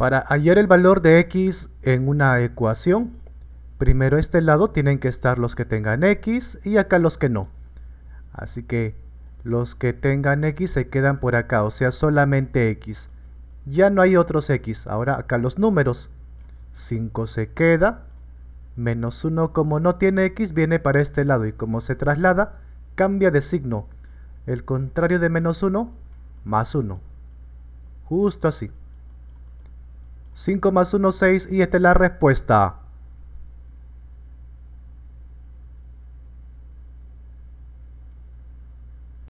Para hallar el valor de x en una ecuación, primero este lado tienen que estar los que tengan x y acá los que no. Así que los que tengan x se quedan por acá, o sea solamente x. Ya no hay otros x, ahora acá los números. 5 se queda, menos 1 como no tiene x viene para este lado y como se traslada cambia de signo. El contrario de menos 1, más 1. Justo así. 5 más 1, 6 y esta es la respuesta.